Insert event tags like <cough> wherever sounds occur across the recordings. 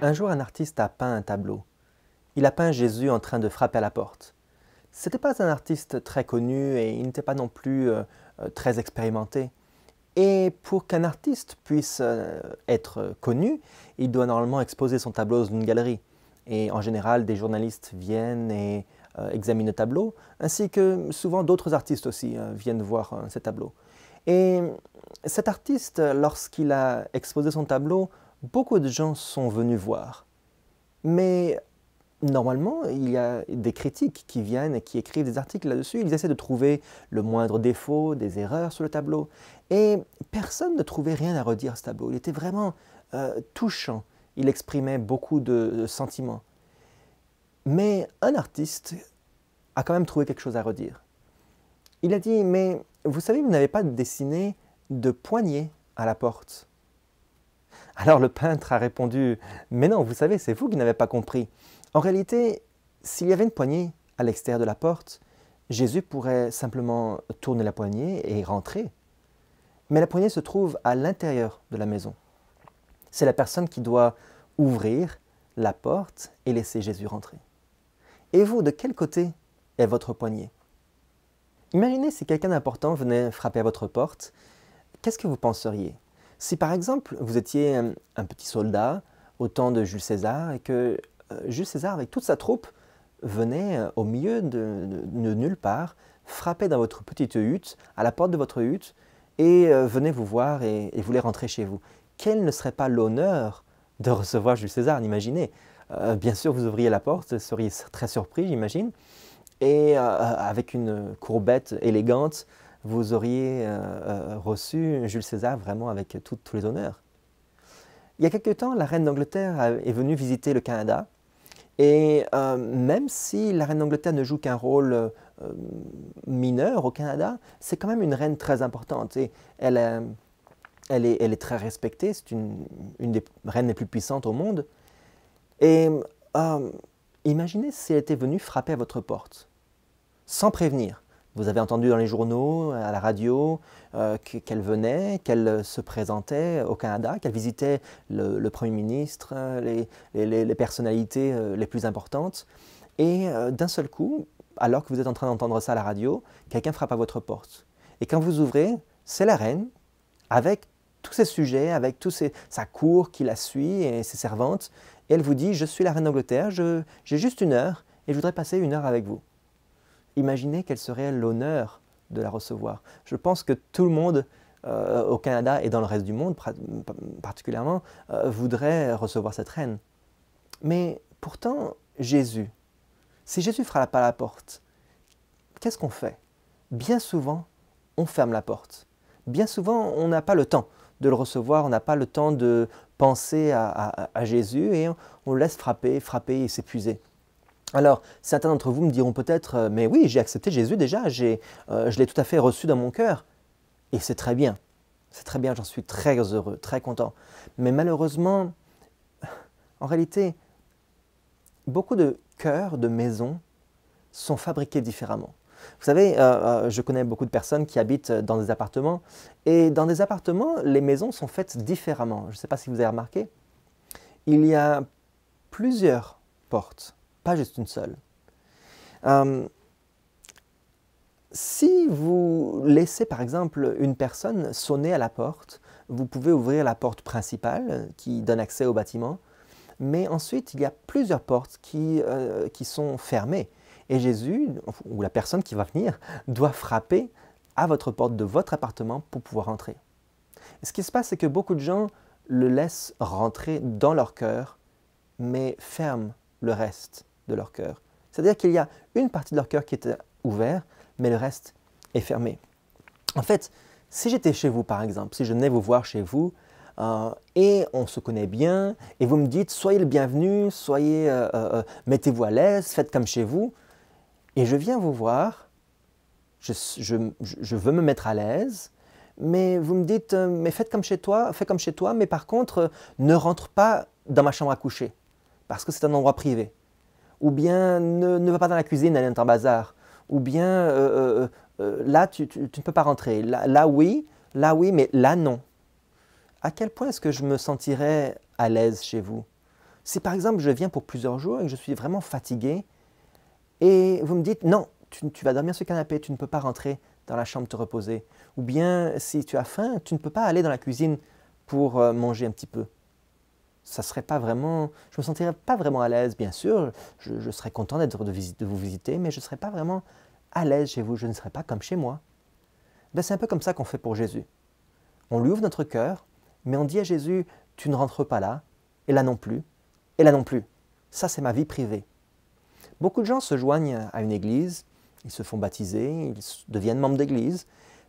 Un jour, un artiste a peint un tableau. Il a peint Jésus en train de frapper à la porte. Ce n'était pas un artiste très connu et il n'était pas non plus euh, euh, très expérimenté. Et pour qu'un artiste puisse euh, être connu, il doit normalement exposer son tableau dans une galerie. Et en général, des journalistes viennent et examinent le tableau, ainsi que souvent d'autres artistes aussi viennent voir ces tableaux. Et cet artiste, lorsqu'il a exposé son tableau, beaucoup de gens sont venus voir. Mais normalement, il y a des critiques qui viennent et qui écrivent des articles là-dessus. Ils essaient de trouver le moindre défaut, des erreurs sur le tableau. Et personne ne trouvait rien à redire à ce tableau. Il était vraiment euh, touchant. Il exprimait beaucoup de, de sentiments. Mais un artiste a quand même trouvé quelque chose à redire. Il a dit, mais vous savez, vous n'avez pas dessiné de poignée à la porte. Alors le peintre a répondu Mais non, vous savez, c'est vous qui n'avez pas compris. En réalité, s'il y avait une poignée à l'extérieur de la porte, Jésus pourrait simplement tourner la poignée et rentrer. Mais la poignée se trouve à l'intérieur de la maison. C'est la personne qui doit ouvrir la porte et laisser Jésus rentrer. Et vous, de quel côté est votre poignée Imaginez si quelqu'un d'important venait frapper à votre porte, qu'est-ce que vous penseriez si par exemple vous étiez euh, un, petit soldat au temps de Jules César et que euh, Jules César avec toute sa troupe venait euh, au milieu de, nulle part, frappait dans votre petite hutte, à la porte de votre hutte, et venait vous voir et, voulait rentrer chez vous. Quel ne serait pas l'honneur de recevoir Jules César, imaginez Bien sûr, vous ouvriez la porte, vous seriez très surpris, j'imagine, et avec une courbette élégante, vous auriez euh, euh, reçu Jules César vraiment avec tous les honneurs. Il y a quelque temps, la reine d'Angleterre est venue visiter le Canada. Et euh, même si la reine d'Angleterre ne joue qu'un rôle mineur au Canada, c'est quand même une reine très importante. Et elle, est, très respectée, c'est une, une, des reines les plus puissantes au monde. Et imaginez si elle était venue frapper à votre porte, sans prévenir. Vous avez entendu dans les journaux, à la radio, euh, qu'elle venait, qu'elle se présentait au Canada, qu'elle visitait le, Premier ministre, les, les, personnalités euh, les plus importantes. Et euh, d'un seul coup, alors que vous êtes en train d'entendre ça à la radio, quelqu'un frappe à votre porte. Et quand vous ouvrez, c'est la reine, avec tous ses sujets, avec tous sa cour qui la suit et ses servantes. Et elle vous dit, je suis la reine d'Angleterre, j'ai juste une heure et je voudrais passer une heure avec vous. Imaginez quel serait l'honneur de la recevoir. Je pense que tout le monde euh, au Canada et dans le reste du monde particulièrement euh, voudrait recevoir cette reine. Mais pourtant, Jésus, si Jésus frappe à la porte, qu'est-ce qu'on fait Bien souvent, on ferme la porte. Bien souvent, on n'a pas le temps de le recevoir, on n'a pas le temps de penser à, Jésus et on, on, laisse frapper, frapper et s'épuiser. Alors, certains d'entre vous me diront peut-être, euh, mais oui, j'ai accepté Jésus déjà, euh, je l'ai tout à fait reçu dans mon cœur. Et c'est très bien, c'est très bien, j'en suis très heureux, très content. Mais malheureusement, en réalité, beaucoup de cœurs, de maisons, sont fabriqués différemment. Vous savez, euh, je connais beaucoup de personnes qui habitent dans des appartements, et dans des appartements, les maisons sont faites différemment. Je ne sais pas si vous avez remarqué, il y a plusieurs portes pas juste une seule. Euh, si vous laissez par exemple une personne sonner à la porte, vous pouvez ouvrir la porte principale qui donne accès au bâtiment, mais ensuite il y a plusieurs portes qui, euh, sont fermées. Et Jésus, ou la personne qui va venir, <laughs> doit frapper à votre porte de votre appartement pour pouvoir entrer. ce qui se passe, c'est que beaucoup de gens le laissent rentrer dans leur cœur, mais ferment le reste de leur cœur. C'est-à-dire qu'il y a une partie de leur cœur qui est ouverte, mais le reste est fermé. En fait, si j'étais chez vous, par exemple, si je venais vous voir chez vous, euh, et on se connaît bien, et vous me dites, soyez le bienvenu, soyez, euh, euh, mettez-vous à l'aise, faites comme chez vous, et je viens vous voir, je, je veux me mettre à l'aise, mais vous me dites, mais faites comme chez toi, fais comme chez toi, mais par contre, ne rentre pas dans ma chambre à coucher, parce que c'est un endroit privé ou bien ne, va pas dans la cuisine, elle est en bazar, ou bien euh, euh, euh, là, tu, ne peux pas rentrer, là, là, oui, là oui, mais là non. À quel point est-ce que je me sentirais à l'aise chez vous Si par exemple je viens pour plusieurs jours et que je suis vraiment fatigué, et vous me dites non, tu, tu vas dormir sur le canapé, tu ne peux pas rentrer dans la chambre te reposer, ou bien si tu as faim, tu ne peux pas aller dans la cuisine pour manger un petit peu ça serait pas vraiment, je me sentirais pas vraiment à l'aise, bien sûr, je, serais content d'être de, vous visiter, mais je ne serais pas vraiment à l'aise chez vous, je ne serais pas comme chez moi. Ben, c'est un peu comme ça qu'on fait pour Jésus. On lui ouvre notre cœur, mais on dit à Jésus, tu ne rentres pas là, et là non plus, et là non plus. Ça, c'est ma vie privée. Beaucoup de gens se joignent à une église, ils se font baptiser, ils deviennent membres d'église,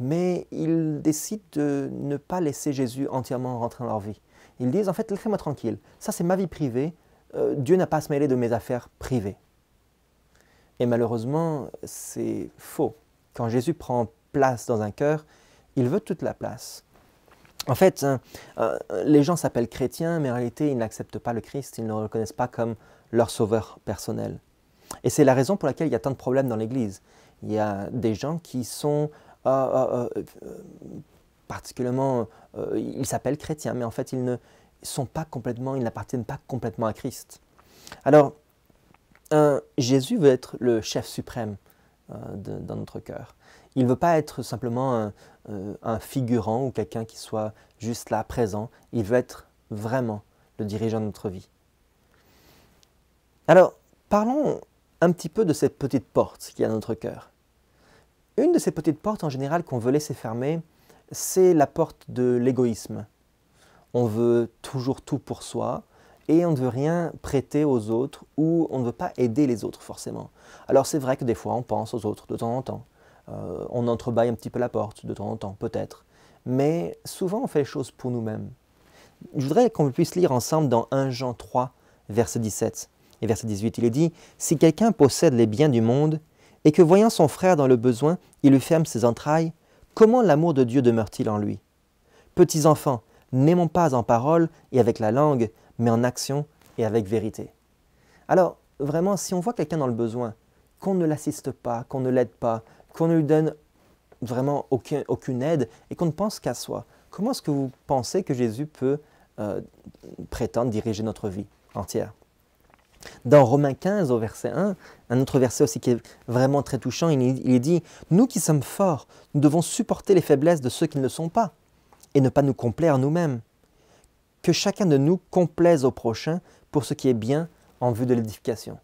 mais ils décident de ne pas laisser Jésus entièrement rentrer dans leur vie. Ils disent en fait, laissez-moi tranquille, ça c'est ma vie privée, euh, Dieu n'a pas à se mêler de mes affaires privées. Et malheureusement, c'est faux. Quand Jésus prend place dans un cœur, il veut toute la place. En fait, hein, euh, les gens s'appellent chrétiens, mais en réalité, ils n'acceptent pas le Christ, ils ne le reconnaissent pas comme leur sauveur personnel. Et c'est la raison pour laquelle il y a tant de problèmes dans l'Église. Il y a des gens qui sont euh, particulièrement, euh, ils s'appellent chrétiens, mais en fait, ils ne sont pas complètement, ils n'appartiennent pas complètement à Christ. Alors, Jésus veut être le chef suprême euh, dans notre cœur. Il ne veut pas être simplement euh, un, figurant ou quelqu'un qui soit juste là, présent. Il veut être vraiment le dirigeant de notre vie. Alors, parlons un petit peu de cette petite porte qui a à notre cœur. Une de ces petites portes en général qu'on veut laisser fermer, c'est la porte de l'égoïsme. On veut toujours tout pour soi et on ne veut rien prêter aux autres ou on ne veut pas aider les autres forcément. Alors c'est vrai que des fois on pense aux autres de temps en temps. Euh, on entrebaille un petit peu la porte de temps en temps, peut-être. Mais souvent on fait les choses pour nous-mêmes. Je voudrais qu'on puisse lire ensemble dans 1 Jean 3, verset 17 et verset 18. Il est dit, Si quelqu'un possède les biens du monde et que voyant son frère dans le besoin, il lui ferme ses entrailles, Comment l'amour de Dieu demeure-t-il en lui Petits enfants, n'aimons pas en parole et avec la langue, mais en action et avec vérité. Alors, vraiment, si on voit quelqu'un dans le besoin, qu'on ne l'assiste pas, qu'on ne l'aide pas, qu'on ne lui donne vraiment aucune aide et qu'on ne pense qu'à soi, comment est-ce que vous pensez que Jésus peut euh, prétendre diriger notre vie entière dans Romains 15 au verset 1, un autre verset aussi qui est vraiment très touchant, il est dit, nous qui sommes forts, nous devons supporter les faiblesses de ceux qui ne le sont pas et ne pas nous complaire nous-mêmes. Que chacun de nous complaise au prochain pour ce qui est bien en vue de l'édification.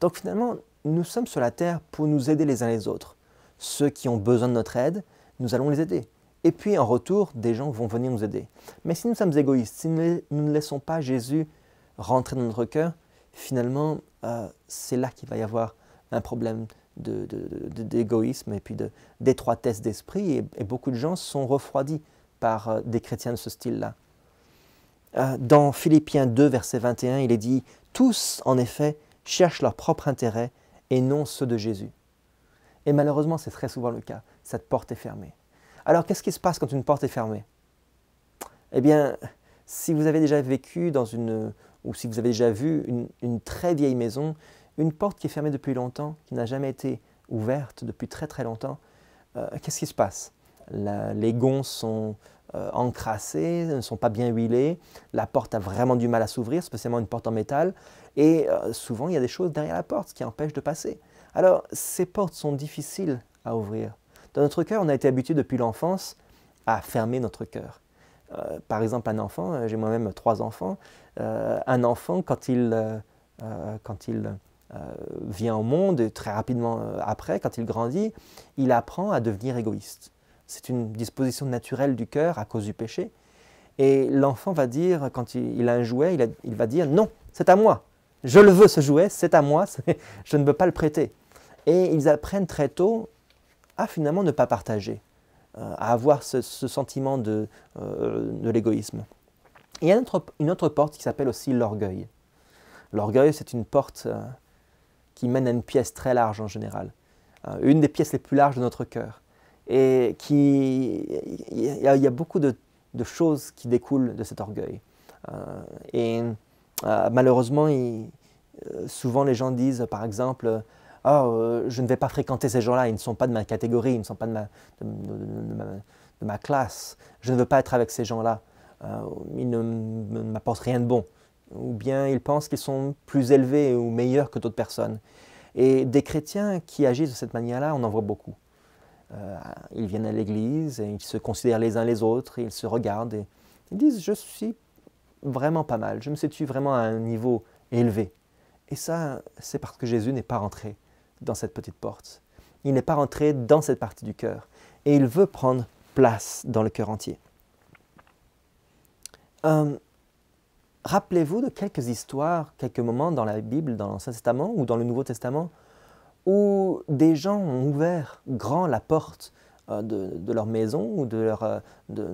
Donc finalement, nous sommes sur la terre pour nous aider les uns les autres. Ceux qui ont besoin de notre aide, nous allons les aider. Et puis en retour, des gens vont venir nous aider. Mais si nous sommes égoïstes, si nous ne laissons pas Jésus rentrer dans notre cœur, finalement, euh, c'est là qu'il va y avoir un problème d'égoïsme de, de, de, et puis d'étroitesse d'esprit. Et, beaucoup de gens sont refroidis par euh, des chrétiens de ce style-là. Euh, dans Philippiens 2, verset 21, il est dit Tous, en effet, cherchent leur propre intérêt et non ceux de Jésus. Et malheureusement, c'est très souvent le cas. Cette porte est fermée. Alors, qu'est-ce qui se passe quand une porte est fermée Eh bien, si vous avez déjà vécu dans une ou si vous avez déjà vu une, très vieille maison, une porte qui est fermée depuis longtemps, qui n'a jamais été ouverte depuis très très longtemps, euh, qu'est-ce qui se passe Les gonds sont euh, encrassés, ne sont pas bien huilés, la porte a vraiment du mal à s'ouvrir, spécialement une porte en métal, et euh, souvent il y a des choses derrière la porte qui empêchent de passer. Alors ces portes sont difficiles à ouvrir. Dans notre cœur, on a été habitué depuis l'enfance à fermer notre cœur. Euh, par exemple, un enfant, euh, j'ai moi-même trois enfants, euh, un enfant, quand il, vient au monde, très rapidement après, quand il grandit, il apprend à devenir égoïste. C'est une disposition naturelle du cœur à cause du péché. Et l'enfant va dire, quand il, a un jouet, il, va dire non, c'est à moi. Je le veux ce jouet, c'est à moi, <laughs> je ne veux pas le prêter. Et ils apprennent très tôt à finalement ne pas partager. Euh, à avoir ce, sentiment euh, de, l'égoïsme. il y a une autre, porte qui s'appelle aussi l'orgueil. L'orgueil, c'est une porte euh, qui mène à une pièce très large en général, une des pièces les plus larges de notre cœur. Et qui, il y, a beaucoup de, choses qui découlent de cet orgueil. et malheureusement, souvent les gens disent, par exemple, « Oh, je ne vais pas fréquenter ces gens-là, ils ne sont pas de ma catégorie, ils ne sont pas de ma, de, ma, classe, je ne veux pas être avec ces gens-là, euh, ils ne m'apportent rien de bon. Ou bien ils pensent qu'ils sont plus élevés ou meilleurs que d'autres personnes. Et des chrétiens qui agissent de cette manière-là, on en voit beaucoup. Euh, ils viennent à l'église, ils se considèrent les uns les autres, ils se regardent et ils disent Je suis vraiment pas mal, je me situe vraiment à un niveau élevé. Et ça, c'est parce que Jésus n'est pas rentré dans cette petite porte. Il n'est pas rentré dans cette partie du cœur. Et il veut prendre place dans le cœur entier. Euh, rappelez-vous de quelques histoires, quelques moments dans la Bible, dans l'Ancien Testament ou dans le Nouveau Testament, où des gens ont ouvert grand la porte euh, de, leur maison ou de, leur, euh, de,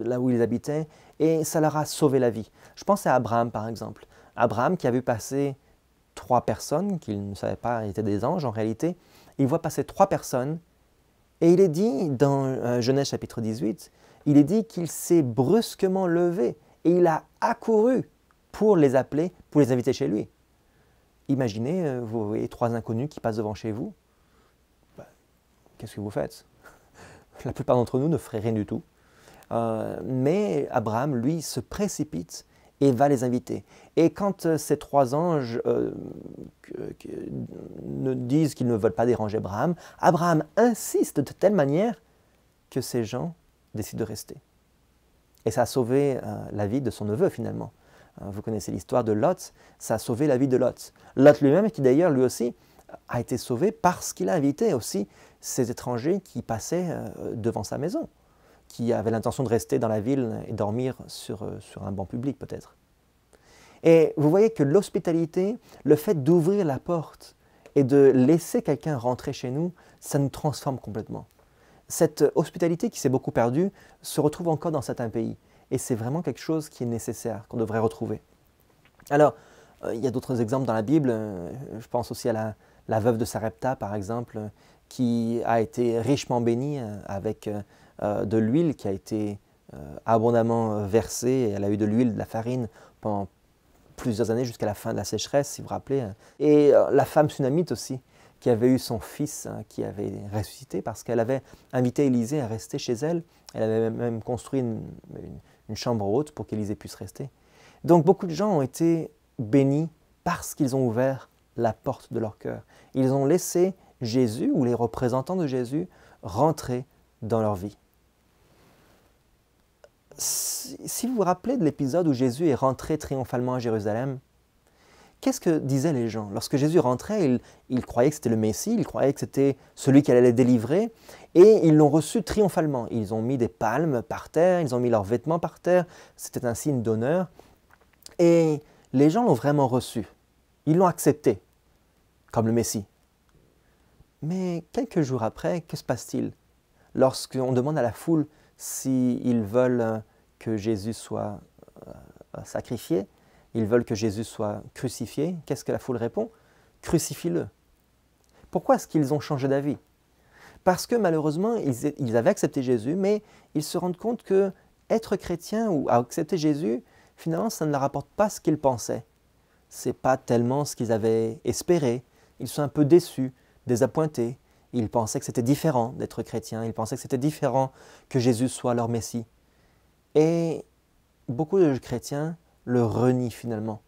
là où ils habitaient, et ça leur a sauvé la vie. Je pense à Abraham, par exemple. Abraham qui a vu passer trois personnes qu'il ne savait pas étaient des anges en réalité. Il voit passer trois personnes et il est dit dans euh, Genèse chapitre 18, il est dit qu'il s'est brusquement levé et il a accouru pour les appeler, pour les inviter chez lui. Imaginez, euh, vous voyez trois inconnus qui passent devant chez vous. Bah, qu'est-ce que vous faites <laughs> La plupart d'entre nous ne ferait rien du tout. Euh, mais Abraham, lui, se précipite et va les inviter. Et quand euh, ces trois anges euh, ne disent qu'ils ne veulent pas déranger Abraham, Abraham insiste de telle manière que ces gens décident de rester. Et ça a sauvé euh, la vie de son neveu finalement. Vous connaissez l'histoire de Lot, ça a sauvé la vie de Lot. Lot lui-même, qui d'ailleurs lui aussi a été sauvé parce qu'il a invité aussi ces étrangers qui passaient devant sa maison qui avait l'intention de rester dans la ville et dormir sur, euh, sur un banc public peut-être. Et vous voyez que l'hospitalité, le fait d'ouvrir la porte et de laisser quelqu'un rentrer chez nous, ça nous transforme complètement. Cette hospitalité qui s'est beaucoup perdue se retrouve encore dans certains pays. Et c'est vraiment quelque chose qui est nécessaire, qu'on devrait retrouver. Alors, euh, il y a d'autres exemples dans la Bible. Euh, je pense aussi à la, la veuve de Sarepta, par exemple, qui a été richement bénie avec euh, de l'huile qui a été euh, abondamment euh, versée. Elle a eu de l'huile, de la farine pendant plusieurs années jusqu'à la fin de la sécheresse, si vous vous rappelez. Hein. Et la femme tsunamite aussi, qui avait eu son fils hein, qui avait ressuscité parce qu'elle avait invité Élisée à rester chez elle. Elle avait même construit une, chambre haute pour qu'Élisée puisse rester. Donc beaucoup de gens ont été bénis parce qu'ils ont ouvert la porte de leur cœur. Ils ont laissé Jésus ou les représentants de Jésus rentrer dans leur vie si vous vous rappelez de l'épisode où Jésus est rentré triomphalement à Jérusalem, qu'est-ce que disaient les gens Lorsque Jésus rentrait, ils, il croyaient que c'était le Messie, ils croyaient que c'était celui qu'elle allait délivrer, et ils l'ont reçu triomphalement. Ils ont mis des palmes par terre, ils ont mis leurs vêtements par terre, c'était un signe d'honneur, et les gens l'ont vraiment reçu. Ils l'ont accepté comme le Messie. Mais quelques jours après, que se passe-t-il Lorsqu'on demande à la foule, s'ils veulent que Jésus soit euh, sacrifié, ils veulent que Jésus soit crucifié, qu'est-ce que la foule répond Crucifie-le. Pourquoi est-ce qu'ils ont changé d'avis Parce que malheureusement, ils, avaient accepté Jésus, mais ils se rendent compte que être chrétien ou accepter Jésus, finalement, ça ne leur apporte pas ce qu'ils pensaient. C'est pas tellement ce qu'ils avaient espéré. Ils sont un peu déçus, désappointés. Ils pensaient que c'était différent d'être chrétien, ils pensaient que c'était différent que Jésus soit leur Messie. Et beaucoup de chrétiens le renient finalement,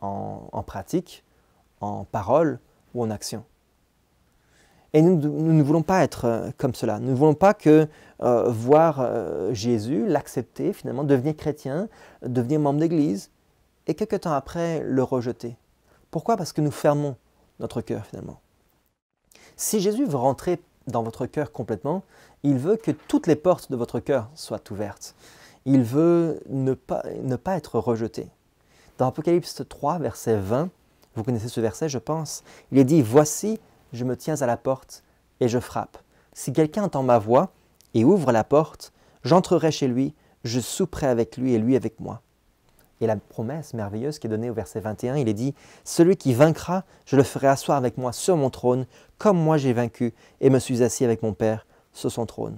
en, pratique, en parole ou en action. Et nous, ne voulons pas être euh, comme cela. Nous ne voulons pas que euh, voir euh, Jésus, l'accepter finalement, devenir chrétien, devenir membre d'Église, et quelques temps après le rejeter. Pourquoi Parce que nous fermons notre cœur finalement. Si Jésus veut rentrer dans votre cœur complètement, il veut que toutes les portes de votre cœur soient ouvertes. Il veut ne pas, être rejeté. Dans Apocalypse 3, verset 20, vous connaissez ce verset, je pense, il est dit, Voici, je me tiens à la porte et je frappe. Si quelqu'un entend ma voix et ouvre la porte, j'entrerai chez lui, je souperai avec lui et lui avec moi. Et la promesse merveilleuse qui est donnée au verset 21, il est dit Celui qui vaincra, je le ferai asseoir avec moi sur mon trône, comme moi j'ai vaincu et me suis assis avec mon Père sur son trône.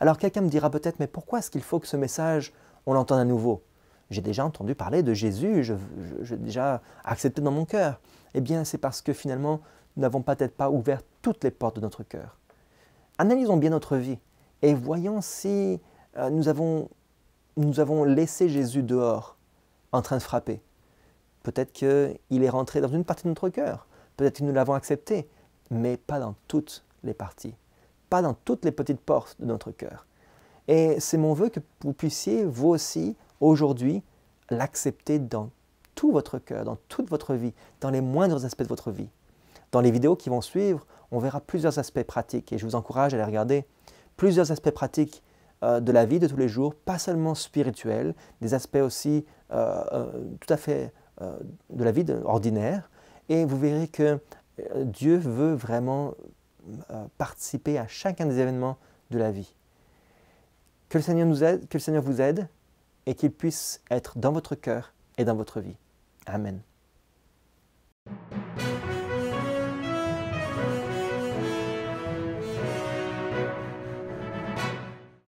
Alors quelqu'un me dira peut-être Mais pourquoi est-ce qu'il faut que ce message, on l'entende à nouveau J'ai déjà entendu parler de Jésus, j'ai je, déjà accepté dans mon cœur. Eh bien, c'est parce que finalement, nous n'avons peut-être pas ouvert toutes les portes de notre cœur. Analysons bien notre vie et voyons si euh, nous avons nous avons laissé Jésus dehors en train de frapper. Peut-être qu'il est rentré dans une partie de notre cœur. Peut-être que nous l'avons accepté, mais pas dans toutes les parties, pas dans toutes les petites portes de notre cœur. Et c'est mon vœu que vous puissiez, vous aussi, aujourd'hui, l'accepter dans tout votre cœur, dans toute votre vie, dans les moindres aspects de votre vie. Dans les vidéos qui vont suivre, on verra plusieurs aspects pratiques et je vous encourage à les regarder. Plusieurs aspects pratiques euh, de la vie de tous les jours, pas seulement spirituelle, des aspects aussi euh, euh, tout à fait de la vie ordinaire. Et vous verrez que Dieu veut vraiment participer à chacun des événements de la vie. Que le Seigneur nous aide, que le Seigneur vous aide et qu'il puisse être dans votre cœur et dans votre vie. Amen.